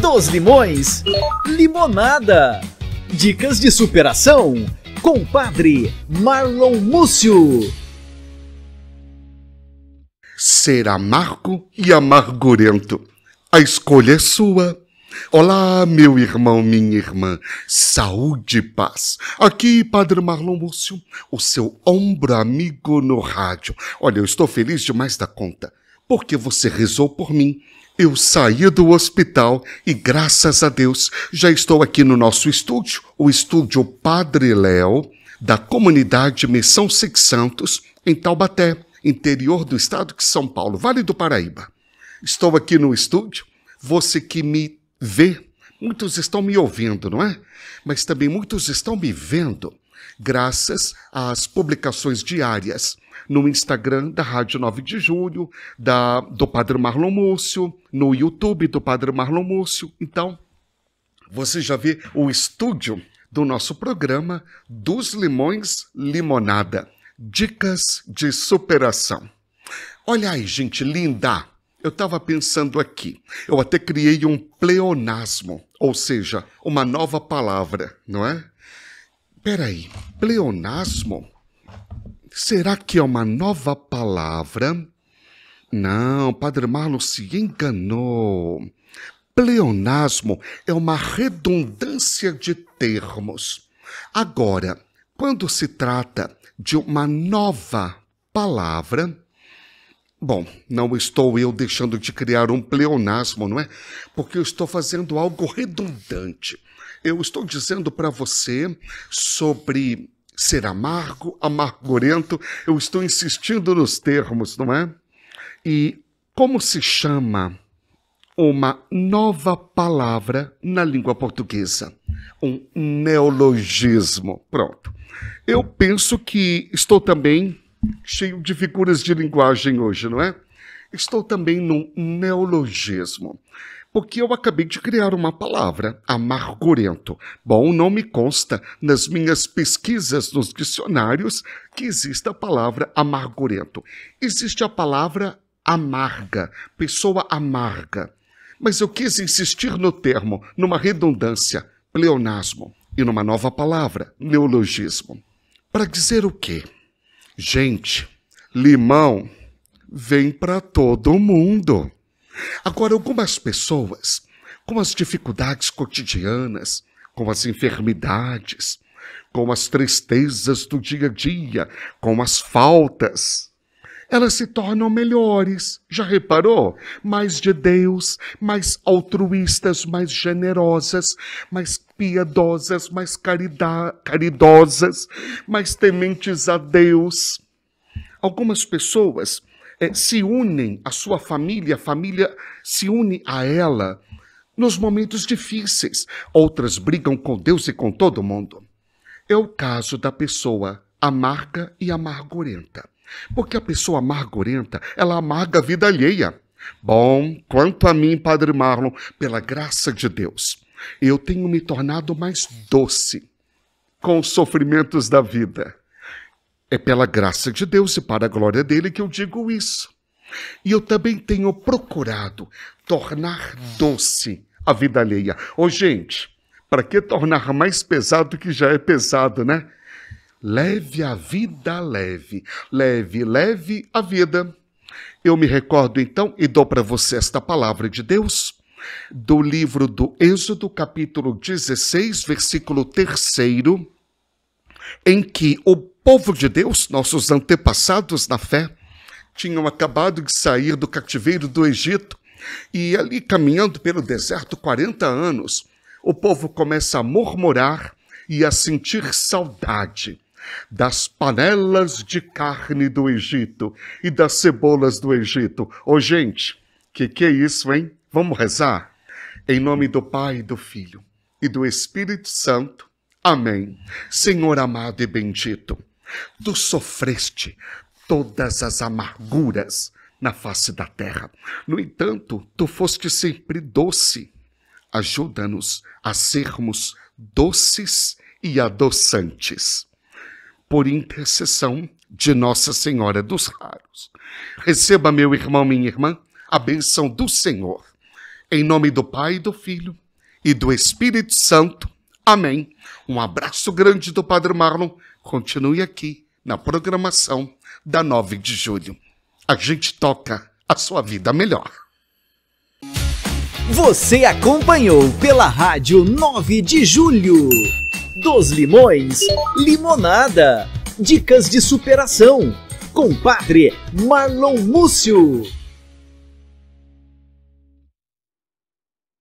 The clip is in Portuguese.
dos limões, limonada. Dicas de superação com o padre Marlon Múcio. Ser amargo e amargurento. A escolha é sua. Olá, meu irmão, minha irmã. Saúde e paz. Aqui, Padre Marlon Múcio, o seu ombro amigo no rádio. Olha, eu estou feliz demais da conta, porque você rezou por mim eu saí do hospital e, graças a Deus, já estou aqui no nosso estúdio, o estúdio Padre Léo, da comunidade Missão Six Santos, em Taubaté, interior do estado de São Paulo, Vale do Paraíba. Estou aqui no estúdio, você que me vê, muitos estão me ouvindo, não é? Mas também muitos estão me vendo, graças às publicações diárias no Instagram da Rádio 9 de Julho, da, do Padre Marlon Múcio, no YouTube do Padre Marlon Múcio. Então, você já vê o estúdio do nosso programa dos Limões Limonada. Dicas de superação. Olha aí, gente linda! Eu estava pensando aqui, eu até criei um pleonasmo, ou seja, uma nova palavra, não é? Peraí, pleonasmo? Será que é uma nova palavra? Não, Padre Marlon se enganou. Pleonasmo é uma redundância de termos. Agora, quando se trata de uma nova palavra, Bom, não estou eu deixando de criar um pleonasmo, não é? Porque eu estou fazendo algo redundante. Eu estou dizendo para você sobre ser amargo, amargurento. Eu estou insistindo nos termos, não é? E como se chama uma nova palavra na língua portuguesa? Um neologismo. Pronto. Eu penso que estou também cheio de figuras de linguagem hoje, não é? estou também num neologismo. Porque eu acabei de criar uma palavra, amargurento. Bom, não me consta nas minhas pesquisas nos dicionários que exista a palavra amargurento. Existe a palavra amarga, pessoa amarga. Mas eu quis insistir no termo, numa redundância, pleonasmo, e numa nova palavra, neologismo. Para dizer o quê? Gente, limão vem para todo mundo. Agora, algumas pessoas, com as dificuldades cotidianas, com as enfermidades, com as tristezas do dia a dia, com as faltas, elas se tornam melhores. Já reparou? Mais de Deus, mais altruístas, mais generosas, mais piedosas, mais caridosas, mais tementes a Deus. Algumas pessoas é, se unem à sua família, a família se une a ela nos momentos difíceis. Outras brigam com Deus e com todo mundo. É o caso da pessoa amarga e amargurenta. Porque a pessoa amargurenta, ela amarga a vida alheia. Bom, quanto a mim, Padre Marlon, pela graça de Deus, eu tenho me tornado mais doce com os sofrimentos da vida. É pela graça de Deus e para a glória dele que eu digo isso. E eu também tenho procurado tornar doce a vida alheia. Ô, gente, para que tornar mais pesado que já é pesado, né? Leve a vida leve, leve, leve a vida. Eu me recordo então e dou para você esta palavra de Deus do livro do Êxodo, capítulo 16, versículo 3, em que o povo de Deus, nossos antepassados na fé, tinham acabado de sair do cativeiro do Egito e ali caminhando pelo deserto 40 anos, o povo começa a murmurar e a sentir saudade das panelas de carne do Egito e das cebolas do Egito. Ô oh, gente, que que é isso, hein? Vamos rezar? Em nome do Pai, do Filho e do Espírito Santo. Amém. Senhor amado e bendito, Tu sofreste todas as amarguras na face da terra. No entanto, tu foste sempre doce. Ajuda-nos a sermos doces e adoçantes. Por intercessão de Nossa Senhora dos Raros. Receba, meu irmão, minha irmã, a benção do Senhor. Em nome do Pai, do Filho e do Espírito Santo. Amém. Um abraço grande do Padre Marlon. Continue aqui na programação da 9 de julho. A gente toca a sua vida melhor. Você acompanhou pela Rádio 9 de Julho. Dos Limões, Limonada. Dicas de superação. Compadre Marlon Múcio.